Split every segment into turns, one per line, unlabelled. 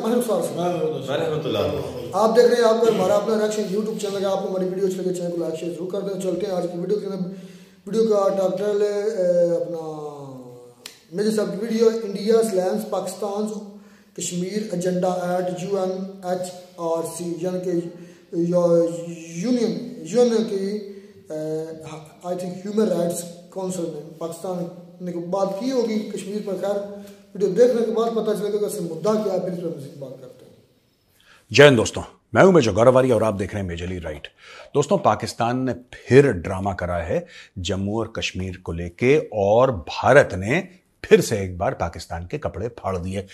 तो आप देख रहे हैं आपका हमारा अपना रिएक्शन यूट्यूब चैनल है आपको हमारी वीडियो अच्छी लगे चैनल को लाइक शेयर जरूर कर दें चलते हैं आज की वीडियो के अंदर वीडियो का टाइटल अपना मेरे सब video India slams Pakistan Kashmir agenda at U N H R C यानी कि यूनियन यून की I think human rights council ने पाकिस्तान ने बात की होगी कश्मीर पर खैर वीडियो देखने के बाद पता चलेगा कि मुद्दा क्या है फिर इस बात करते हैं
जय हिंद दोस्तों मैं हूं मेजर गौरवारी और आप देख रहे हैं मेजरली राइट दोस्तों पाकिस्तान ने फिर ड्रामा करा है जम्मू और कश्मीर को लेके और भारत ने फिर से एक बार पाकिस्तान के कपड़े फाड़ दिए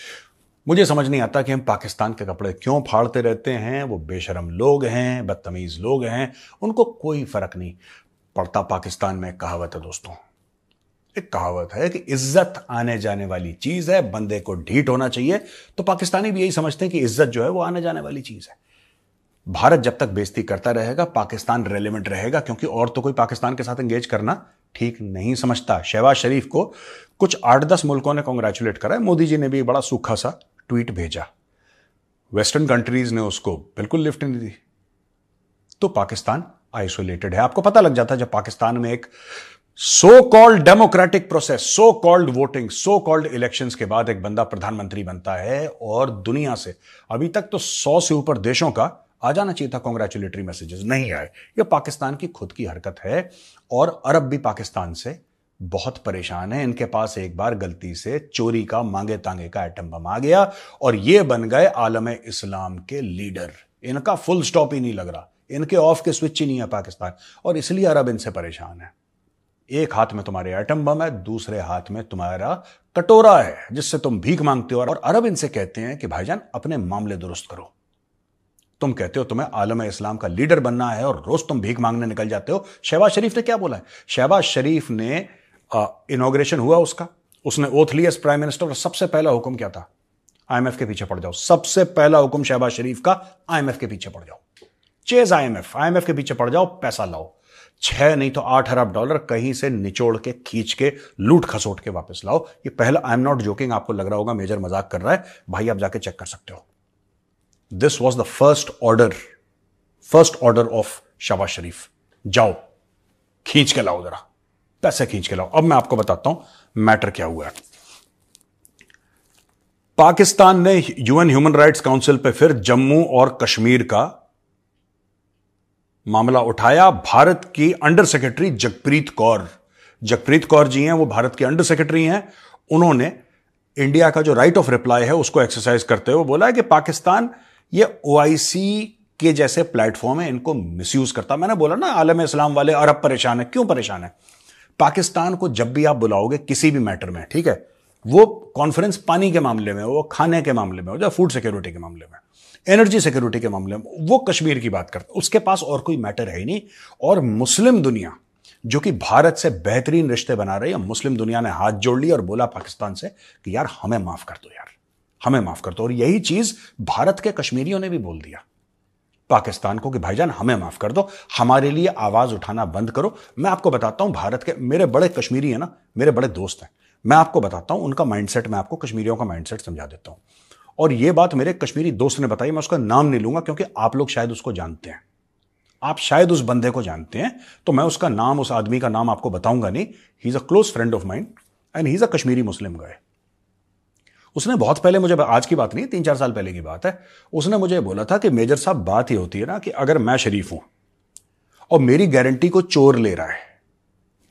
मुझे समझ नहीं आता कि हम पाकिस्तान के कपड़े क्यों फाड़ते रहते हैं वो बेशरम लोग हैं बदतमीज़ लोग हैं उनको कोई फ़र्क नहीं पड़ता पाकिस्तान में कहावत है दोस्तों एक कहावत है कि इज्जत आने जाने वाली चीज है बंदे को ढीट होना चाहिए तो पाकिस्तानी भी यही समझते हैं कि इज्जत जो है वो आने जाने वाली चीज है भारत जब तक बेजती करता रहेगा पाकिस्तान रेलिवेंट रहेगा क्योंकि और तो कोई पाकिस्तान के साथ एंगेज करना ठीक नहीं समझता शहबाज शरीफ को कुछ आठ दस मुल्कों ने कॉन्ग्रेचुलेट करा है मोदी जी ने भी बड़ा सूखा सा ट्वीट भेजा वेस्टर्न कंट्रीज ने उसको बिल्कुल लिफ्ट नहीं दी तो पाकिस्तान आइसोलेटेड है आपको पता लग जाता है जब पाकिस्तान में एक so called democratic process so called voting so called election के बाद एक बंदा प्रधानमंत्री बनता है और दुनिया से अभी तक तो सौ से ऊपर देशों का आ जाना चाहिए था कॉन्ग्रेचुलेटरी मैसेजेस नहीं आए यह पाकिस्तान की खुद की हरकत है और अरब भी पाकिस्तान से बहुत परेशान है इनके पास एक बार गलती से चोरी का मांगे तांगे का एटम बम आ गया और ये बन गए आलम इस्लाम के लीडर इनका फुल स्टॉप ही नहीं लग रहा इनके ऑफ के स्विच ही नहीं है पाकिस्तान और इसलिए अरब इनसे परेशान है एक हाथ में तुम्हारे एटम बम है दूसरे हाथ में तुम्हारा कटोरा है जिससे तुम भीख मांगते हो और अरब इनसे कहते हैं कि भाईजान अपने मामले दुरुस्त करो तुम कहते हो तुम्हें आलम इस्लाम का लीडर बनना है और रोज तुम भीख मांगने निकल जाते हो शहबाज शरीफ ने क्या बोला है शहबाज शरीफ ने इनोग्रेशन हुआ उसका उसने ओथ लिया प्राइम मिनिस्टर और सबसे पहला हुक्म क्या था आईएमएफ के पीछे पड़ जाओ सबसे पहला हुक्म शहबाज शरीफ का आईएमएफ के पीछे पड़ जाओ चेज आईएमएफ आईएमएफ के पीछे पड़ जाओ पैसा लाओ छह नहीं तो आठ अरब डॉलर कहीं से निचोड़ के खींच के लूट खसोट के वापस लाओ ये पहला आई एम नॉट जोकिंग आपको लग रहा होगा मेजर मजाक कर रहा है भाई आप जाके चेक कर सकते हो this was the first order first order of Shahbaz Sharif जाओ खींच के लाओ जरा पैसे खींच के लाओ अब मैं आपको बताता हूं मैटर क्या हुआ है पाकिस्तान ने यूएन ह्यूमन राइट्स काउंसिल पे फिर जम्मू और कश्मीर का मामला उठाया भारत की अंडर सेक्रेटरी जगप्रीत कौर जगप्रीत कौर जी हैं वो भारत के अंडर सेक्रेटरी हैं उन्होंने इंडिया का जो राइट ऑफ रिप्लाई है उसको एक्सरसाइज करते हुए बोला है कि पाकिस्तान ये ओ के जैसे प्लेटफॉर्म है इनको मिसयूज करता मैंने बोला ना आलम इस्लाम वाले अरब परेशान है क्यों परेशान है पाकिस्तान को जब भी आप बुलाओगे किसी भी मैटर में ठीक है वो कॉन्फ्रेंस पानी के मामले में हो वो खाने के मामले में हो या फूड सिक्योरिटी के मामले में एनर्जी सिक्योरिटी के मामले में वो कश्मीर की बात करते उसके पास और कोई मैटर है ही नहीं और मुस्लिम दुनिया जो कि भारत से बेहतरीन रिश्ते बना रही है मुस्लिम दुनिया ने हाथ जोड़ लिया और बोला पाकिस्तान से कि यार हमें माफ कर दो यार हमें माफ कर दो और यही चीज भारत के कश्मीरियों ने भी बोल दिया पाकिस्तान को कि भाईजान हमें माफ कर दो हमारे लिए आवाज उठाना बंद करो मैं आपको बताता हूं भारत के मेरे बड़े कश्मीरी हैं ना मेरे बड़े दोस्त हैं मैं आपको बताता हूं उनका माइंडसेट मैं आपको कश्मीरियों का माइंडसेट समझा देता हूं और यह बात मेरे कश्मीरी दोस्त ने बताई मैं उसका नाम नहीं लूंगा क्योंकि आप लोग शायद उसको जानते हैं आप शायद उस बंदे को जानते हैं तो मैं उसका नाम उस आदमी का नाम आपको बताऊंगा नहीं he is a close friend of mine and he is a Kashmiri Muslim guy उसने बहुत पहले मुझे आज की बात नहीं तीन चार साल पहले की बात है उसने मुझे बोला था कि मेजर साहब बात ही होती है ना कि अगर मैं शरीफ हूं और मेरी गारंटी को चोर ले रहा है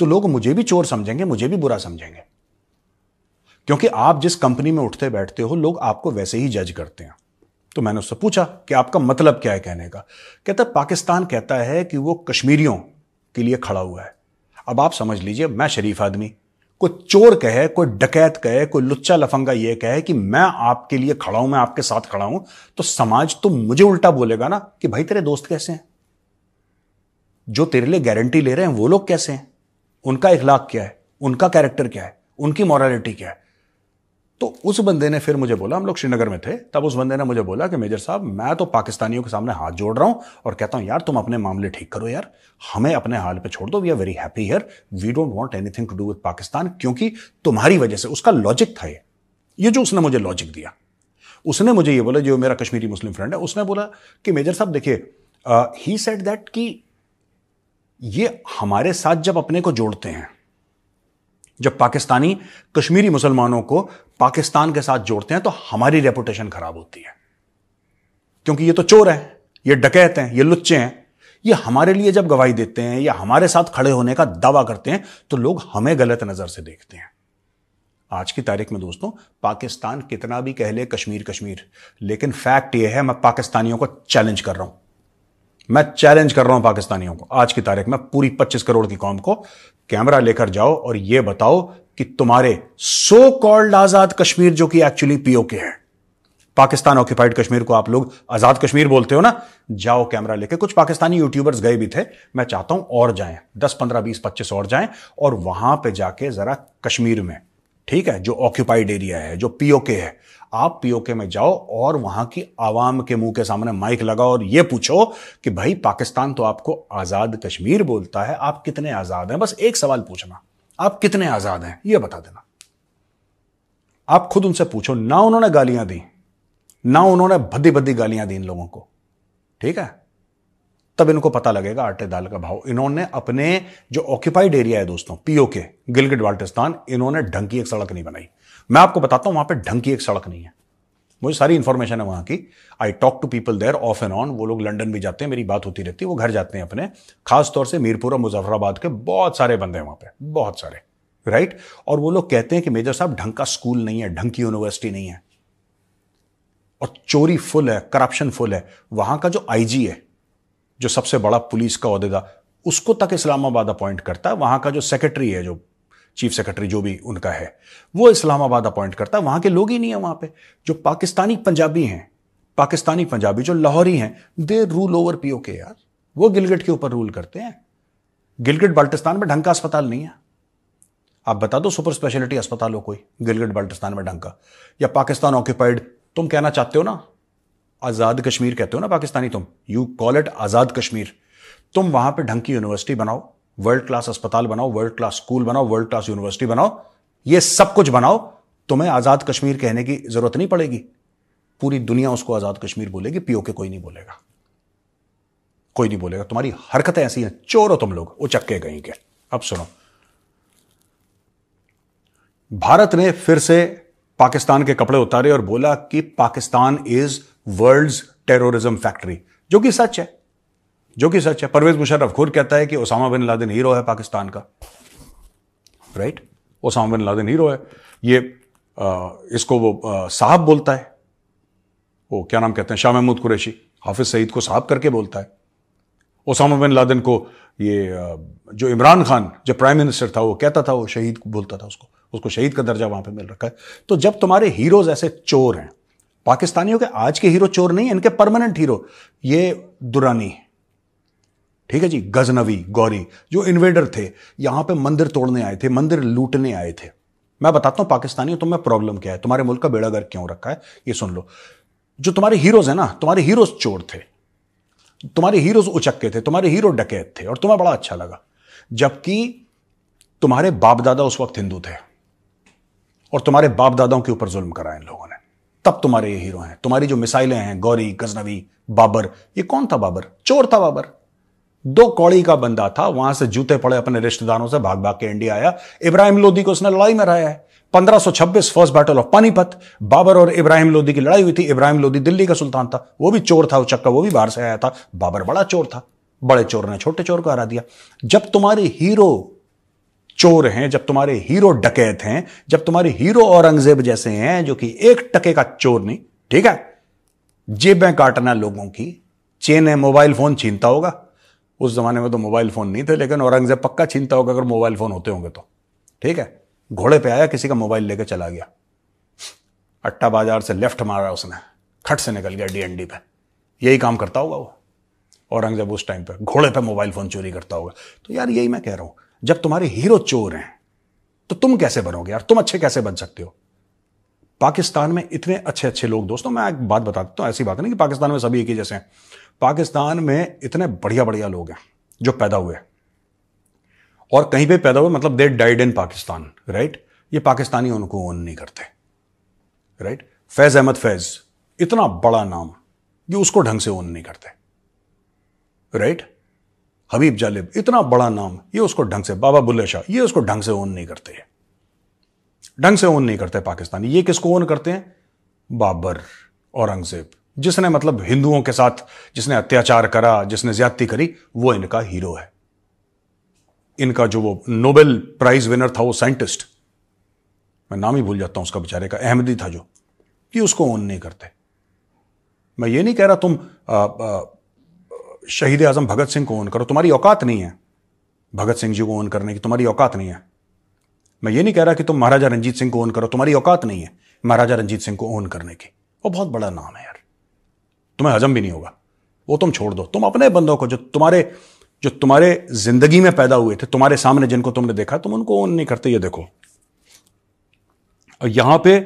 तो लोग मुझे भी चोर समझेंगे मुझे भी बुरा समझेंगे क्योंकि आप जिस कंपनी में उठते बैठते हो लोग आपको वैसे ही जज करते हैं तो मैंने उससे पूछा कि आपका मतलब क्या है कहने का कहता पाकिस्तान कहता है कि वो कश्मीरियों के लिए खड़ा हुआ है अब आप समझ लीजिए मैं शरीफ आदमी कोई चोर कहे कोई डकैत कहे कोई लुच्चा लफंगा ये कहे कि मैं आपके लिए खड़ा हूं मैं आपके साथ खड़ा हूं तो समाज तो मुझे उल्टा बोलेगा ना कि भाई तेरे दोस्त कैसे हैं जो तेरे लिए गारंटी ले रहे हैं वो लोग कैसे हैं उनका इखलाक क्या है उनका कैरेक्टर क्या है उनकी मॉरालिटी क्या है तो उस बंदे ने फिर मुझे बोला हम लोग श्रीनगर में थे तब उस बंदे ने मुझे बोला कि मेजर साहब मैं तो पाकिस्तानियों के सामने हाथ जोड़ रहा हूं और कहता हूं यार तुम अपने मामले ठीक करो यार हमें अपने हाल पे छोड़ दो we are very happy here we don't want anything to do with Pakistan क्योंकि तुम्हारी वजह से उसका लॉजिक था ये ये जो उसने मुझे लॉजिक दिया उसने मुझे ये बोला जो मेरा कश्मीरी मुस्लिम फ्रेंड है उसने बोला कि मेजर साहब देखिए ही सेट दैट कि ये हमारे साथ जब अपने को जोड़ते हैं जब पाकिस्तानी कश्मीरी मुसलमानों को पाकिस्तान के साथ जोड़ते हैं तो हमारी रेपुटेशन खराब होती है क्योंकि ये तो चोर है ये डकैत हैं ये लुच्चे हैं ये हमारे लिए जब गवाही देते हैं या हमारे साथ खड़े होने का दावा करते हैं तो लोग हमें गलत नज़र से देखते हैं आज की तारीख में दोस्तों पाकिस्तान कितना भी कह ले कश्मीर कश्मीर लेकिन फैक्ट यह है मैं पाकिस्तानियों को चैलेंज कर रहा हूं मैं चैलेंज कर रहा हूं पाकिस्तानियों को आज की तारीख में पूरी 25 करोड़ की कौम को कैमरा लेकर जाओ और यह बताओ कि तुम्हारे सो कॉल्ड आजाद कश्मीर जो कि एक्चुअली पीओके है पाकिस्तान ऑक्यूपाइड कश्मीर को आप लोग आजाद कश्मीर बोलते हो ना जाओ कैमरा लेके कुछ पाकिस्तानी यूट्यूबर्स गए भी थे मैं चाहता हूं और जाए दस पंद्रह बीस पच्चीस और जाए और वहां पे जाके जरा कश्मीर में ठीक है जो ऑक्यूपाइड एरिया है जो पीओके है आप पीओके में जाओ और वहां की आवाम के मुंह के सामने माइक लगाओ और ये पूछो कि भाई पाकिस्तान तो आपको आजाद कश्मीर बोलता है आप कितने आजाद हैं बस एक सवाल पूछना आप कितने आजाद हैं यह बता देना आप खुद उनसे पूछो ना उन्होंने गालियां दी ना उन्होंने भद्दी भद्दी गालियां दी इन लोगों को ठीक है तब इनको पता लगेगा आटे दाल का भाव इन्होंने अपने जो ऑक्यूपाइड एरिया है दोस्तों पीओके गिलगिट बाल्टिस्तान इन्होंने ढंग की एक सड़क नहीं बनाई मैं आपको बताता हूं वहां पर ढंग की एक सड़क नहीं है मुझे सारी इंफॉर्मेशन है वहां की I talk to people there off and on वो लोग लंडन भी जाते हैं मेरी बात होती रहती है वो घर जाते हैं अपने खास तौर से मीरपुर और मुजफ्फराबाद के बहुत सारे बंदे हैं वहां पे बहुत सारे राइट और वो लोग कहते हैं कि मेजर साहब ढंग का स्कूल नहीं है ढंग की यूनिवर्सिटी नहीं है और चोरी फुल है करप्शन फुल है वहां का जो आईजी है जो सबसे बड़ा पुलिस का उसको तक इस्लामाबाद अपॉइंट करता है वहां का जो सेक्रेटरी है जो चीफ सेक्रेटरी जो भी उनका है वो इस्लामाबाद अपॉइंट करता है वहाँ के लोग ही नहीं है वहां पे जो पाकिस्तानी पंजाबी हैं पाकिस्तानी पंजाबी जो लाहौरी हैं दे रूल ओवर पीओ के यार वो गिलगिट के ऊपर रूल करते हैं गिलगिट बाल्टिस्तान में ढंग का अस्पताल नहीं है आप बता दो सुपर स्पेशलिटी अस्पताल हो कोई गिलगिट बाल्टिस्तान में ढंग का या पाकिस्तान ऑक्यूपाइड तुम कहना चाहते हो ना आज़ाद कश्मीर कहते हो ना पाकिस्तानी तुम you call it Azad Kashmir तुम वहां पे ढंग की यूनिवर्सिटी बनाओ वर्ल्ड क्लास अस्पताल बनाओ वर्ल्ड क्लास स्कूल बनाओ वर्ल्ड क्लास यूनिवर्सिटी बनाओ ये सब कुछ बनाओ तुम्हें आज़ाद कश्मीर कहने की जरूरत नहीं पड़ेगी पूरी दुनिया उसको आज़ाद कश्मीर बोलेगी पीओके कोई नहीं बोलेगा कोई नहीं बोलेगा तुम्हारी हरकतें ऐसी हैं चोर हो तुम लोग चक्के गई क्या अब सुनो भारत ने फिर से पाकिस्तान के कपड़े उतारे और बोला कि Pakistan is world's terrorism factory जो कि सच है जो कि सच है परवेज मुशर्रफ खुद कहता है कि ओसामा बिन लादेन हीरो है पाकिस्तान का right right? Osama bin Laden hero है ये आ, इसको वो साहब बोलता है वो क्या नाम कहते हैं शाह महमूद कुरैशी हाफिज सईद को साहब करके बोलता है ओसामा बिन लादेन को ये जो इमरान खान जो प्राइम मिनिस्टर था वो कहता था वो शहीद बोलता था उसको उसको शहीद का दर्जा वहां पे मिल रखा है तो जब तुम्हारे हीरोज ऐसे चोर हैं पाकिस्तानियों के आज के हीरो चोर नहीं इनके परमानेंट हीरो ये दुरानी है ठीक है जी गजनवी गौरी जो इन्वेडर थे यहां पे मंदिर तोड़ने आए थे मंदिर लूटने आए थे मैं बताता पाकिस्तानी तो तुम्हें प्रॉब्लम क्या है तुम्हारे मुल्क का बेड़ा घर क्यों रखा है ये सुन लो जो तुम्हारे हीरोज है ना तुम्हारे हीरोज चोर थे तुम्हारे हीरोज उचक्के थे तुम्हारे हीरो डकैत थे और तुम्हें बड़ा अच्छा लगा जबकि तुम्हारे बाप दादा उस वक्त हिंदू थे और तुम्हारे बाप दादाओं के ऊपर जुल्म करा इन लोगों ने तब तुम्हारे ये हीरो हैं तुम्हारी जो मिसाइलें हैं गौरी गजनवी बाबर ये कौन था बाबर चोर था बाबर दो कौड़ी का बंदा था वहां से जूते पड़े अपने रिश्तेदारों से भाग भाग के इंडिया आया इब्राहिम लोदी को उसने लड़ाई में हराया है 1526 first battle of Panipat Babur और इब्राहिम लोदी की लड़ाई हुई थी इब्राहिम लोदी दिल्ली का सुल्तान था वो भी चोर था चक्का वो भी बाहर से आया था बाबर बड़ा चोर था बड़े चोर ने छोटे चोर को हरा दिया जब तुम्हारे हीरो चोर हैं जब तुम्हारे हीरो डकैत हैं जब तुम्हारे हीरो औरंगजेब जैसे हैं जो कि एक टके का चोर नहीं ठीक है जेबें काटना लोगों की चेन है मोबाइल फोन छीनता होगा उस ज़माने में तो मोबाइल फ़ोन नहीं थे लेकिन औरंगज़ेब पक्का छीनता होगा अगर मोबाइल फ़ोन होते होंगे तो ठीक है घोड़े पे आया किसी का मोबाइल लेकर चला गया अट्टा बाजार से लेफ्ट मारा उसने खट से निकल गया डीएनडी पे यही काम करता होगा वो औरंगजेब उस टाइम पे घोड़े पे मोबाइल फ़ोन चोरी करता होगा तो यार यही मैं कह रहा हूं जब तुम्हारे हीरो चोर हैं तो तुम कैसे बनोगे यार तुम अच्छे कैसे बन सकते हो पाकिस्तान में इतने अच्छे अच्छे लोग दोस्तों मैं एक बात बता देता हूँ ऐसी बात नहीं कि पाकिस्तान में सभी एक ही जैसे हैं पाकिस्तान में इतने बढ़िया बढ़िया लोग हैं जो पैदा हुए और कहीं पे पैदा हुए मतलब they died in Pakistan right ये पाकिस्तानी उनको ओन नहीं करते राइट फैज अहमद फैज इतना बड़ा नाम ये उसको ढंग से ओन नहीं करते राइट हबीब जालिब इतना बड़ा नाम ये उसको ढंग से बाबा बुल्ले शाह ये उसको ढंग से ओन नहीं करते ढंग से ओन नहीं करते पाकिस्तानी ये किसको ओन करते हैं बाबर औरंगजेब जिसने मतलब हिंदुओं के साथ जिसने अत्याचार करा जिसने ज्यादती करी वो इनका हीरो है इनका जो वो नोबेल प्राइज विनर था वो साइंटिस्ट मैं नाम ही भूल जाता हूं उसका बेचारे का अहमदी था जो ये उसको ओन नहीं करते मैं ये नहीं कह रहा तुम शहीद आजम भगत सिंह को ओन करो तुम्हारी औकात नहीं है भगत सिंह जी को ओन करने की तुम्हारी औकात नहीं है मैं ये नहीं कह रहा कि तुम महाराजा रंजीत सिंह को ओन करो तुम्हारी औकात नहीं है महाराजा रंजीत सिंह को ओन करने की वो बहुत बड़ा नाम है यार तुम्हें हजम भी नहीं होगा वो तुम छोड़ दो तुम अपने बंदों को जो तुम्हारे जो तुम्हारे जिंदगी में पैदा हुए थे तुम्हारे सामने जिनको तुमने देखा तुम उनको ओन नहीं करते ये देखो और यहां पे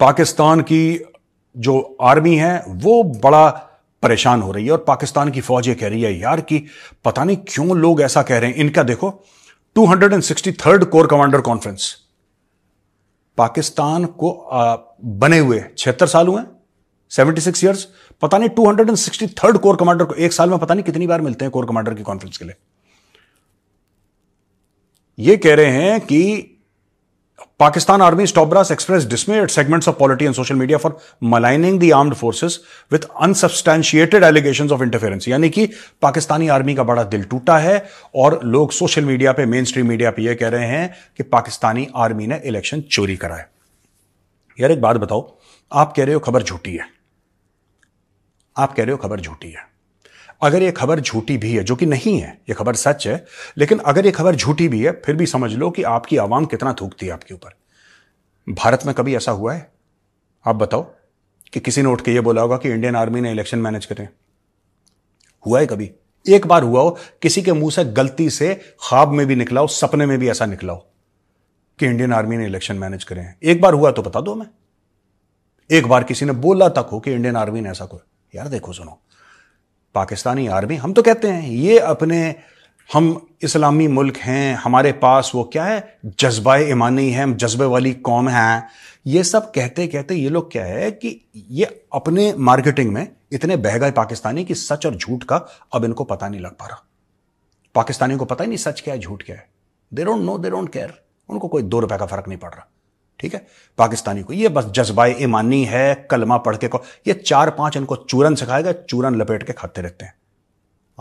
पाकिस्तान की जो आर्मी है वो बड़ा परेशान हो रही है और पाकिस्तान की फौज ये कह रही है यार कि पता नहीं क्यों लोग ऐसा कह रहे हैं इनका देखो 263rd core commander conference Pakistan को आ, बने हुए छिहत्तर साल हुए सेवेंटी सिक्स ईयर्स पता नहीं two hundred and sixty third corps commander को एक साल में पता नहीं कितनी बार मिलते हैं कोर कमांडर की कॉन्फ्रेंस के लिए ये कह रहे हैं कि पाकिस्तान आर्मी स्टॉब्रास express dismayed segment of polity and social media for maligning the armed forces with unsubstantiated allegation of interference यानी कि पाकिस्तानी आर्मी का बड़ा दिल टूटा है और लोग सोशल मीडिया पे मेन स्ट्रीम मीडिया पे ये कह रहे हैं कि पाकिस्तानी आर्मी ने इलेक्शन चोरी कराए यार एक बात बताओ आप कह रहे हो खबर झूठी है आप कह रहे हो खबर झूठी है अगर ये खबर झूठी भी है जो कि नहीं है ये खबर सच है लेकिन अगर ये खबर झूठी भी है फिर भी समझ लो कि आपकी आवाम कितना थूकती है आपके ऊपर भारत में कभी ऐसा हुआ है आप बताओ कि किसी ने उठ के ये बोला होगा कि इंडियन आर्मी ने इलेक्शन मैनेज करें हुआ है कभी एक बार हुआ हो किसी के मुंह से गलती से ख्वाब में भी निकलाओ सपने में भी ऐसा निकला हो कि इंडियन आर्मी ने इलेक्शन मैनेज करे हैं एक बार हुआ तो बता दो मैं एक बार किसी ने बोला तक हो कि इंडियन आर्मी ने ऐसा कोई यार देखो सुनो पाकिस्तानी आर्मी हम तो कहते हैं ये अपने हम इस्लामी मुल्क हैं हमारे पास वो क्या है जज्बा ईमानी है हम जज्बे वाली कौम हैं ये सब कहते कहते ये लोग क्या है कि ये अपने मार्केटिंग में इतने बह गए पाकिस्तानी कि सच और झूठ का अब इनको पता नहीं लग पा रहा पाकिस्तानियों को पता ही नहीं सच क्या है झूठ क्या है they don't know they don't care उनको कोई दो रुपए का फर्क नहीं पड़ रहा ठीक है पाकिस्तानी को ये बस जज्बा ईमानी है कलमा पढ़ के को ये चार पांच इनको चूरन सिखाएगा चूरन लपेट के खाते रहते हैं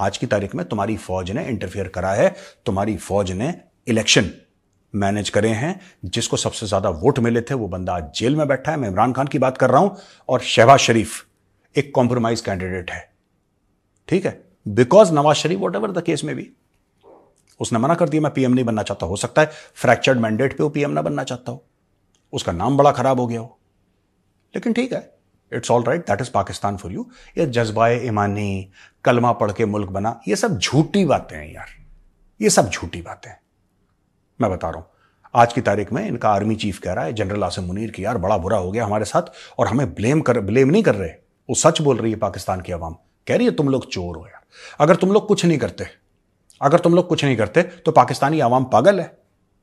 आज की तारीख में तुम्हारी फौज ने इंटरफेयर करा है तुम्हारी फौज ने इलेक्शन मैनेज करे हैं जिसको सबसे ज्यादा वोट मिले थे वो बंदा आज जेल में बैठा है मैं इमरान खान की बात कर रहा हूं और शहबाज शरीफ एक कॉम्प्रोमाइज कैंडिडेट है ठीक है because Nawaz Sharif whatever the case में भी उसने मना कर दिया मैं पीएम नहीं बनना चाहता हो सकता है फ्रैक्चर्ड मैंडेट पे वो पीएम ना बनना चाहता हूं उसका नाम बड़ा खराब हो गया हो लेकिन ठीक है it's all right that is Pakistan for you ये जज्बाए ईमानी कलमा पढ़ के मुल्क बना ये सब झूठी बातें हैं यार ये सब झूठी बातें हैं मैं बता रहा हूं आज की तारीख में इनका आर्मी चीफ कह रहा है जनरल आसिम मुनीर की यार बड़ा बुरा हो गया हमारे साथ और हमें ब्लेम कर ब्लेम नहीं कर रहे वो सच बोल रही है पाकिस्तान की आवाम कह रही है तुम लोग चोर हो यार अगर तुम लोग कुछ नहीं करते अगर तुम लोग कुछ नहीं करते तो पाकिस्तानी आवाम पागल है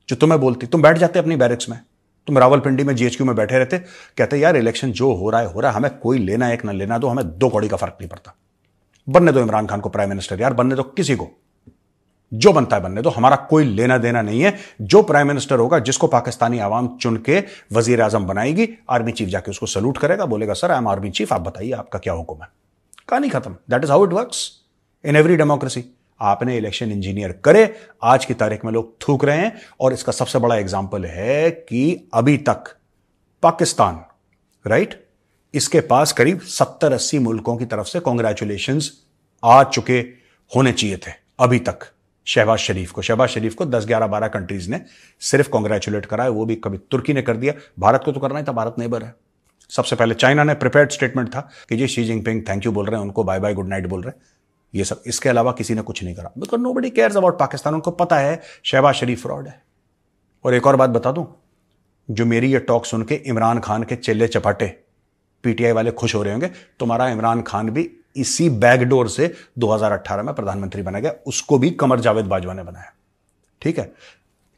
जो तुम्हें बोलती तुम बैठ जाते अपनी बैरिक्स में तुम तो रावलपिंडी में जीएचक्यू में बैठे रहते कहते यार इलेक्शन जो हो रहा है हो रहा है हमें कोई लेना एक ना लेना दो हमें दो कौड़ी का फर्क नहीं पड़ता बनने दो इमरान खान को प्राइम मिनिस्टर यार बनने दो किसी को जो बनता है बनने दो हमारा कोई लेना देना नहीं है जो प्राइम मिनिस्टर होगा जिसको पाकिस्तानी आवाम चुन के वजीर आजम बनाएगी आर्मी चीफ जाके उसको सल्यूट करेगा बोलेगा sir I am army chief आप बताइए आपका क्या हुक्म है कहानी खत्म that is how it work in every democracy आपने इलेक्शन इंजीनियर करे आज की तारीख में लोग थूक रहे हैं और इसका सबसे बड़ा एग्जाम्पल है कि अभी तक पाकिस्तान राइट इसके पास करीब सत्तर अस्सी मुल्कों की तरफ से कॉन्ग्रेचुलेशन आ चुके होने चाहिए थे अभी तक शहबाज शरीफ को शहबाज शरीफ को 10 11 12 कंट्रीज ने सिर्फ कॉन्ग्रेचुलेट करा है वो भी कभी तुर्की ने कर दिया भारत को तो करना ही था भारत नेबर है सबसे पहले चाइना ने प्रिपेयर्ड स्टेटमेंट था कि जी शी जिनपिंग थैंक यू बोल रहे हैं उनको बाय बाय गुड नाइट बोल रहे हैं ये सब इसके अलावा किसी ने कुछ नहीं करा because nobody cares about Pakistan उनको पता है शहबाज शरीफ फ्रॉड है और एक और बात बता दूं जो मेरी ये टॉक सुन के इमरान खान के चेले चपाटे पीटीआई वाले खुश हो रहे होंगे तुम्हारा इमरान खान भी इसी बैकडोर से 2018 में प्रधानमंत्री बना गया उसको भी कमर जावेद बाजवा ने बनाया ठीक है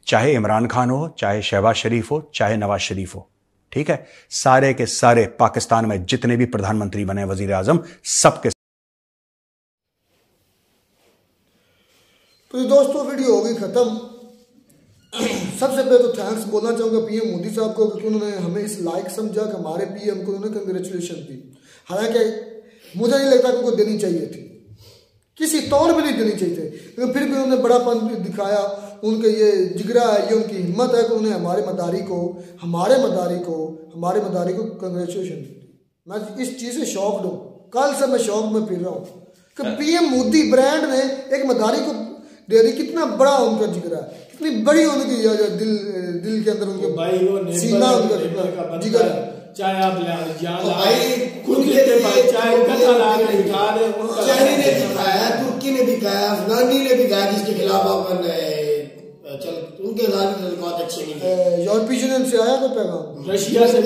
चाहे इमरान खान हो चाहे शहबाज शरीफ हो चाहे नवाज शरीफ हो ठीक है सारे के सारे पाकिस्तान में जितने भी प्रधानमंत्री बने वजीर आजम सबके
तो ये दोस्तों वीडियो होगी ख़त्म सबसे पहले तो थैंक्स बोलना चाहूँगा पीएम मोदी साहब को क्योंकि उन्होंने हमें इस लाइक समझा कि हमारे पीएम को उन्होंने कंग्रेचुलेशन दी हालांकि मुझे नहीं लगता कि उनको देनी चाहिए थी किसी तौर पर नहीं देनी चाहिए थी लेकिन फिर भी उन्होंने बड़ापन दिखाया उनके ये जिगरा है ये उनकी हिम्मत है कि उन्हें हमारे मदारी को हमारे मदारी को हमारे मदारी को कंग्रेचुलेशन मैं इस चीज़ से शौक हूँ कल से मैं शौक में फिर रहा हूँ कि पीएम हाँ। मोदी ब्रांड ने एक मदारी को दे दी कितना बड़ा उनका है कितनी बड़ी उनकी दिल दिल के अंदर उनके भाई वो सीना उनका कितना है चाहे आप भाई खुद के चाहे चाइनी ने दिखाया तुर्की ने दिखाया अफगानी ने दिखाया जिसके खिलाफ आप बन रहे चल उनके इलाके के तो बहुत अच्छे मिले यूरोपीय यूनियन से आया तो पैगाम रशिया से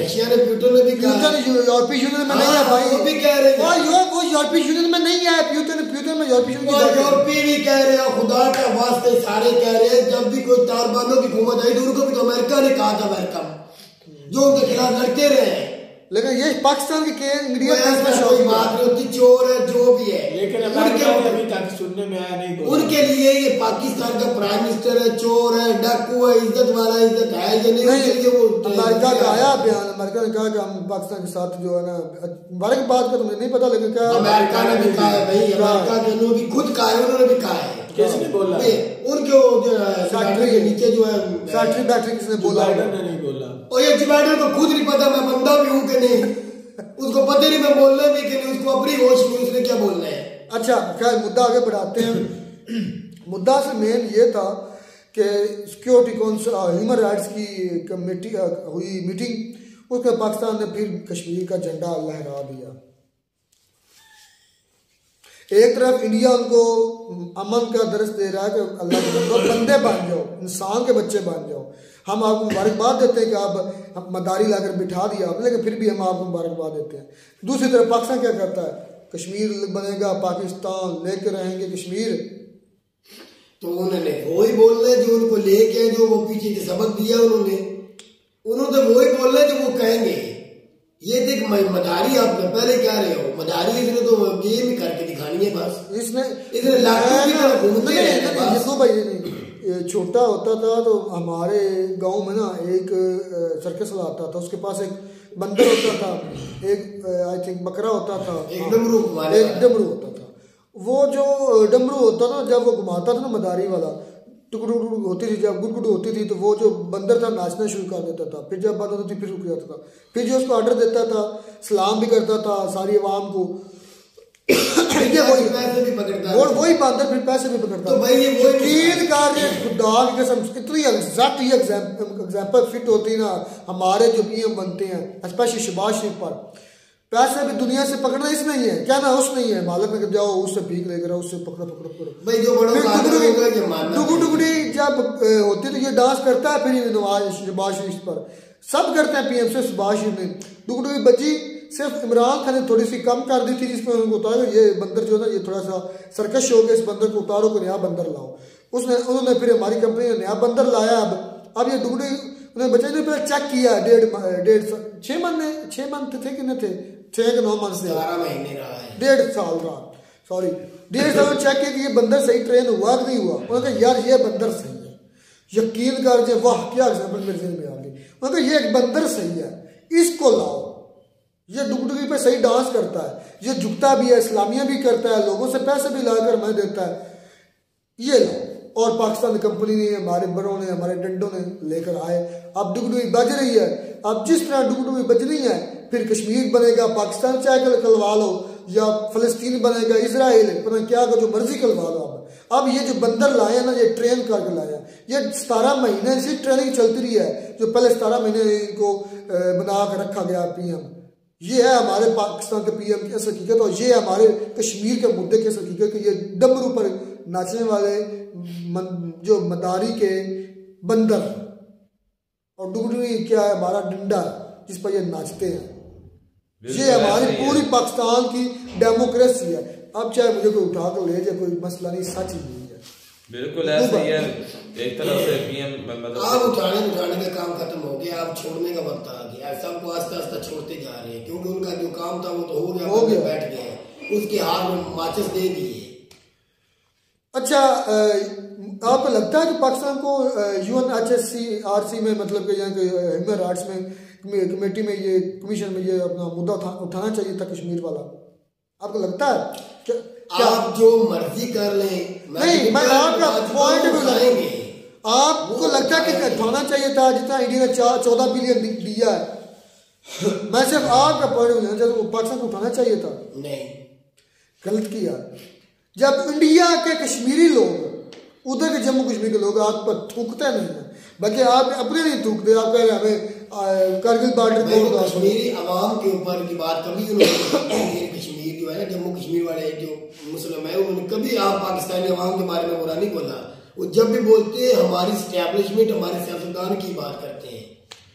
रशिया ने प्यूटन ने भी कहा यूरोपीय यूनियन में नहीं है हाँ, भाई वो भी कह रहे हैं और वो यूरोपीय यूनियन में नहीं है प्यूटन प्यूटन में यूरोपीय यूनियन और यूरोपीय भी कह रहे हैं खुदा के वास्ते सारे कह रहे हैं जब भी कोई तालिबानों की हुकूमत आई तो उनको भी तो अमेरिका ने कहा था वेलकम जो उनके खिलाफ लड़ते रहे हैं लेकिन ये पाकिस्तान के, के इंग्रेडिएंट में कोई बात चोर है जो भी है लेकिन उनके अभी तक सुनने में आया नहीं उनके लिए ये पाकिस्तान का प्राइम मिनिस्टर है चोर है डाकू है इज्जत वाला इज्जत है ये नहीं, नहीं लिए वो अमेरिका का आया बयान अमेरिका ने कहा कि हम पाकिस्तान के साथ जो है ना बड़े बात का तुम्हें तो नहीं पता लेकिन क्या अमेरिका ने भी कहा है अमेरिका के लोग भी खुद कहा है उन्होंने भी कहा है बोला उनके जो है नीचे जो है फैक्ट्री बैटरी किसने बोला नहीं बोला और ये जिवाड़ी को खुद नहीं पता मैं बंदा भी हूं कि नहीं उसको पता नहीं मैं बोलने भी कि नहीं उसको अपनी होश में उसने क्या बोलना है अच्छा खैर मुद्दा आगे बढ़ाते हैं मुद्दा से मेन ये था कि सिक्योरिटी काउंसिल ह्यूमन राइट्स की कमेटी हुई मीटिंग उसमें पाकिस्तान ने फिर कश्मीर का झंडा लहरा दिया एक तरफ इंडिया उनको अमन का दर्श दे रहा है कि अल्लाह के बंदे बन जाओ इंसान के बच्चे बन जाओ हम आपको मुबारकबाद देते हैं कि आप मदारी लाकर बिठा दिया आप लेकिन फिर भी हम आपको मुबारकबाद देते हैं दूसरी तरफ पाकिस्तान क्या करता है कश्मीर बनेगा पाकिस्तान लेकर रहेंगे कश्मीर तो उन्होंने वही बोलना जो उनको लेके जो वो पीछे के सबक दिया उन्होंने उन्होंने वो बोल बोलना जो वो कहेंगे ये देख मदारी आप पहले कह रहे हो मदारी इसने तो गेम करके दिखानी है बस इसने इसने लाखों की तरह घूमते हैं छोटा होता था तो हमारे गांव में ना एक सर्कस वाला आता था उसके पास एक बंदर होता था एक आई थिंक बकरा होता था एक डमरू हाँ, एक डमरू होता था वो जो डमरू होता था जब वो घुमाता था ना मदारी वाला टुकड़ू टुकड़ होती थी जब गुड़गुड़ होती थी तो वो जो बंदर था नाचना शुरू कर देता था फिर जब बंद होती थी फिर रुक जाता था फिर जो उसको ऑर्डर देता था सलाम भी करता था सारी आवाम को वही वही फिर पैसे भी पकड़ता तो एग्जैक्ट फिट होती है ना हमारे जो पीएम बनते हैं स्पेशली शबाज शरीफ पर पैसे भी दुनिया से पकड़ना इसमें ही है क्या ना उसमें ही है मालक में जाओ उससे भीख लेकर उससे पकड़ो पकड़ो पकड़ो टुकड़ी टुकड़ी जब होती तो ये डांस करता है फिर नवाज शबाज शरीफ पर सब करते हैं पीएम से सुभाष शरीफ ने डुगडुगी बची सिर्फ इमरान खान ने थोड़ी सी कम कर दी थी जिसमें उनको उतारो ये बंदर जो है ये थोड़ा सा सरकश हो गया इस बंदर को उतारो को नया बंदर लाओ उसने उन्होंने फिर हमारी कंपनी ने नया बंदर लाया अब अब ये दुगड़ी उन्होंने बचाई ने पहले चेक किया डेढ़ डेढ़ साल छः महीने छः मंथ थे कि नहीं थे छः के नौ मंथ से डेढ़ साल रहा सॉरी डेढ़ साल चेक किया कि ये बंदर सही ट्रेन हुआ कि नहीं हुआ उन्होंने कहा यार ये बंदर सही है यकीन कर जे वाह क्या एग्जाम्पल मेरे जिन में आ गई उन्होंने कहा ये एक बंदर सही है इसको लाओ ये डुगडुगी पे सही डांस करता है ये झुकता भी है इस्लामिया भी करता है लोगों से पैसे भी ला कर मैं देता है ये लो और पाकिस्तान कंपनी ने हमारे बड़ों ने हमारे डंडों ने लेकर आए अब डुगडुगी बज रही है अब जिस तरह डुगडुगी बज रही है फिर कश्मीर बनेगा पाकिस्तान चाहे कल कलवा लो या फलस्तीन बनेगा इसराइल पता क्या जो मर्जी कलवा लो आप अब ये जो बंदर लाए ना ये ट्रेन करके लाया ये सतारह महीने से ट्रेनिंग चलती रही है जो पहले सतारह महीने इनको बना कर रखा गया पीएम ये है हमारे पाकिस्तान के पीएम की असल हकीकत और ये है हमारे कश्मीर के मुद्दे की असल हकीकत कि ये डमरू पर नाचने वाले मन, जो मदारी के बंदर और डुगडुगी क्या है हमारा डंडा जिस पर ये नाचते हैं ये हमारी पूरी पाकिस्तान की डेमोक्रेसी है अब चाहे मुझे कोई उठा कर ले जाए कोई मसला नहीं सच ही नहीं है बिल्कुल एक तरफ से पीएम मतलब आप उठाने उठाने का काम खत्म हो गया आप छोड़ने का वक्त आ गया सबको आस्ते आस्ते छोड़ते जा रहे हैं क्योंकि उनका जो काम था वो तो हो गया हो गया बैठ गए उसके हाथ में माचिस दे दिए अच्छा आपको लगता है कि पाकिस्तान को U N H S C R C में मतलब कि यहाँ के ह्यूमन राइट्स में कमेटी में ये कमीशन में ये अपना मुद्दा उठा, उठाना चाहिए था कश्मीर वाला आपको लगता है क्या, आप जो मर्जी कर लें नहीं मैं आपका पॉइंट भी लगाएंगे आपको लगता है कि उठाना चाहिए था जितना इंडिया ने चौदह बिलियन दिया है मैं सिर्फ आपका पॉइंट ऑफ व्यू जब पाकिस्तान को उठाना चाहिए था नहीं गलत किया जब इंडिया के कश्मीरी लोग उधर के जम्मू कश्मीर के लोग आप पर थूकते नहीं है बल्कि आप अपने लिए थूकते आप कह रहे हमें करगिल बॉर्डर को कश्मीरी आवाम के ऊपर की बात कभी ली कश्मीर जो है ना जम्मू कश्मीर वाले जो मुस्लिम है उन्होंने कभी आप पाकिस्तानी आवाम के बारे में बुरा नहीं बोला वो जब भी बोलते हैं हमारी स्टैब्लिशमेंट हमारे सियासतदान की बात करते हैं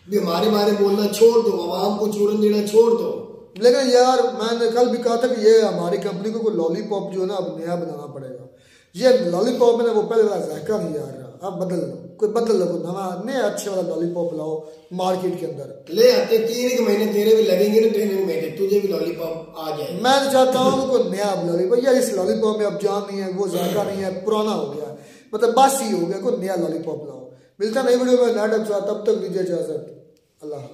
बीमारी मारे मारे बोलना छोड़ दो आवाम को चूरन देना छोड़ दो लेकिन यार मैंने कल भी कहा था कि ये हमारी कंपनी को कोई लॉलीपॉप जो है ना अब नया बनाना पड़ेगा ये लॉलीपॉप में ना वो पहले वाला जायका नहीं आ रहा अब बदल लो कोई बदल लो नवा नया अच्छे वाला लॉलीपॉप लाओ मार्केट के अंदर ले आते तीन एक महीने तेरे भी लगेंगे ना ट्रेनिंग महीने तुझे भी लॉलीपॉप आ जाए मैं तो चाहता हूँ कोई नया लॉलीपॉप यार इस लॉलीपॉप में अब जान नहीं है वो जायका नहीं है पुराना हो गया मतलब बासी हो गया कोई नया लॉलीपॉप लाओ मिलता नहीं वीडियो में नाटक साथ तब तक दीजिए इजाजत
अल्लाह